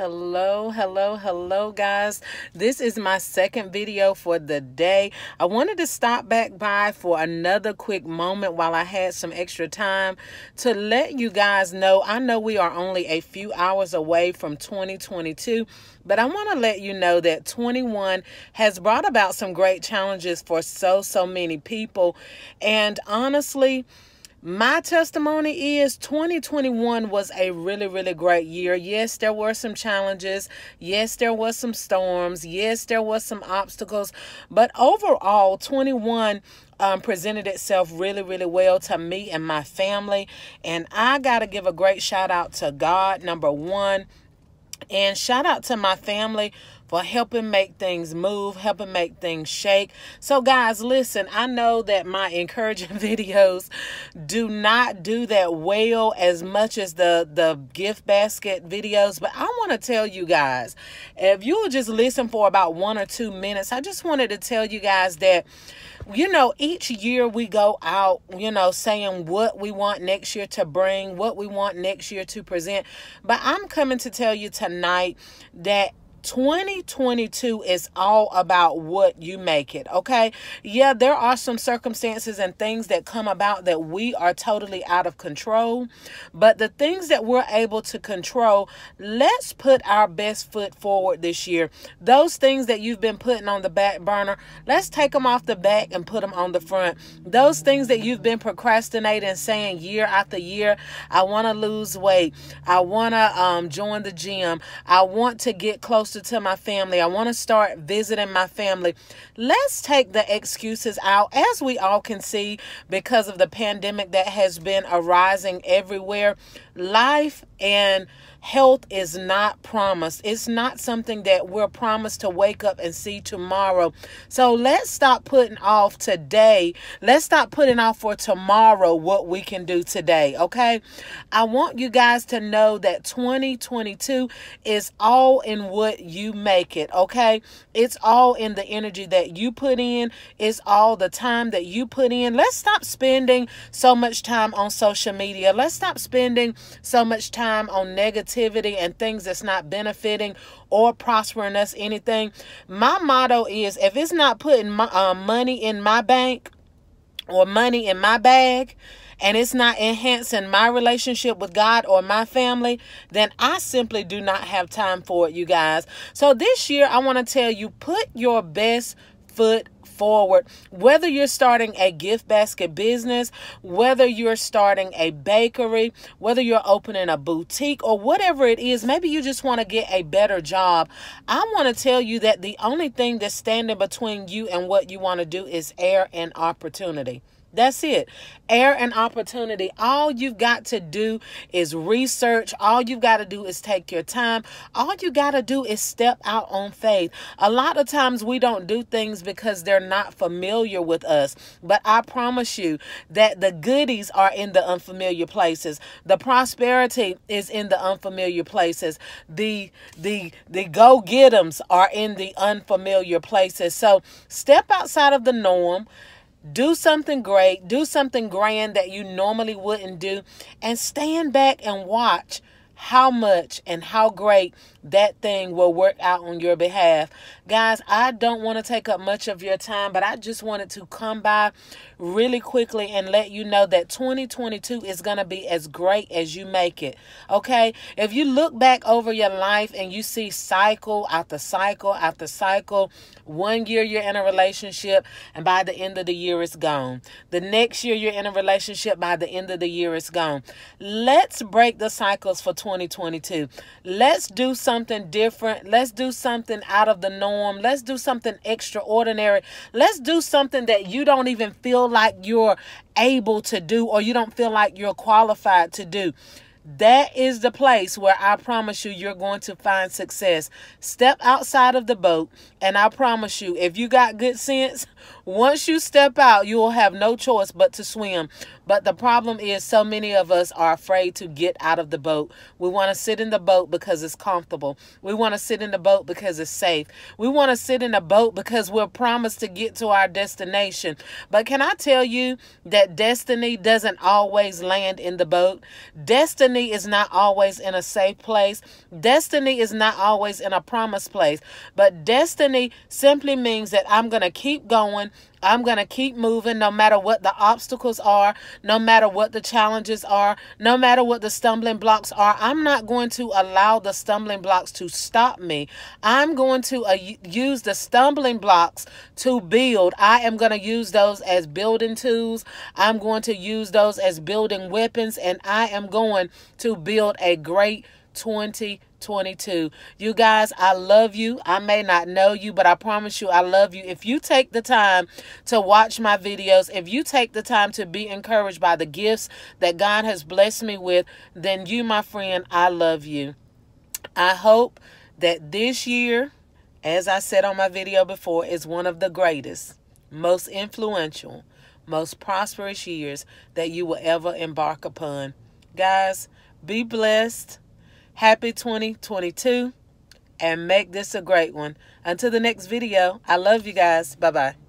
hello hello hello guys this is my second video for the day i wanted to stop back by for another quick moment while i had some extra time to let you guys know i know we are only a few hours away from 2022 but i want to let you know that 21 has brought about some great challenges for so so many people and honestly my testimony is 2021 was a really, really great year. Yes, there were some challenges. Yes, there was some storms. Yes, there was some obstacles. But overall, 21 um, presented itself really, really well to me and my family. And I got to give a great shout out to God, number one. And shout out to my family for helping make things move, helping make things shake. So, guys, listen, I know that my encouraging videos do not do that well as much as the, the gift basket videos, but I want to tell you guys if you'll just listen for about one or two minutes, I just wanted to tell you guys that you know, each year we go out, you know, saying what we want next year to bring, what we want next year to present. But I'm coming to tell you tonight that 2022 is all about what you make it, okay? Yeah, there are some circumstances and things that come about that we are totally out of control, but the things that we're able to control, let's put our best foot forward this year. Those things that you've been putting on the back burner, let's take them off the back and put them on the front. Those things that you've been procrastinating, saying year after year, I want to lose weight, I want to um, join the gym, I want to get close closer to my family. I want to start visiting my family. Let's take the excuses out, as we all can see, because of the pandemic that has been arising everywhere. Life and health is not promised. It's not something that we're promised to wake up and see tomorrow. So let's stop putting off today. Let's stop putting off for tomorrow what we can do today, okay? I want you guys to know that 2022 is all in what you make it, okay? It's all in the energy that you put in, it's all the time that you put in. Let's stop spending so much time on social media. Let's stop spending so much time on negativity and things that's not benefiting or prospering us anything. My motto is if it's not putting my, uh, money in my bank or money in my bag, and it's not enhancing my relationship with God or my family, then I simply do not have time for it, you guys. So this year, I want to tell you put your best foot forward. Whether you're starting a gift basket business, whether you're starting a bakery, whether you're opening a boutique, or whatever it is, maybe you just want to get a better job. I want to tell you that the only thing that's standing between you and what you want to do is air and opportunity. That's it. Air and opportunity. All you've got to do is research. All you've got to do is take your time. All you got to do is step out on faith. A lot of times we don't do things because they're not familiar with us. But I promise you that the goodies are in the unfamiliar places. The prosperity is in the unfamiliar places. The the the go-get-ems are in the unfamiliar places. So step outside of the norm do something great, do something grand that you normally wouldn't do, and stand back and watch how much and how great that thing will work out on your behalf. Guys, I don't want to take up much of your time, but I just wanted to come by really quickly and let you know that 2022 is going to be as great as you make it. Okay? If you look back over your life and you see cycle after cycle after cycle, one year you're in a relationship and by the end of the year it's gone. The next year you're in a relationship by the end of the year it's gone. Let's break the cycles for 20 2022. Let's do something different. Let's do something out of the norm. Let's do something extraordinary. Let's do something that you don't even feel like you're able to do or you don't feel like you're qualified to do. That is the place where I promise you, you're going to find success. Step outside of the boat, and I promise you, if you got good sense, once you step out, you will have no choice but to swim. But the problem is so many of us are afraid to get out of the boat. We want to sit in the boat because it's comfortable. We want to sit in the boat because it's safe. We want to sit in the boat because we're promised to get to our destination. But can I tell you that destiny doesn't always land in the boat? Destiny is not always in a safe place. Destiny is not always in a promised place. But destiny simply means that I'm going to keep going I'm going to keep moving no matter what the obstacles are, no matter what the challenges are, no matter what the stumbling blocks are. I'm not going to allow the stumbling blocks to stop me. I'm going to uh, use the stumbling blocks to build. I am going to use those as building tools. I'm going to use those as building weapons. And I am going to build a great 2022. You guys, I love you. I may not know you, but I promise you, I love you. If you take the time to watch my videos, if you take the time to be encouraged by the gifts that God has blessed me with, then you, my friend, I love you. I hope that this year, as I said on my video before, is one of the greatest, most influential, most prosperous years that you will ever embark upon. Guys, be blessed. Happy 2022 and make this a great one. Until the next video, I love you guys. Bye-bye.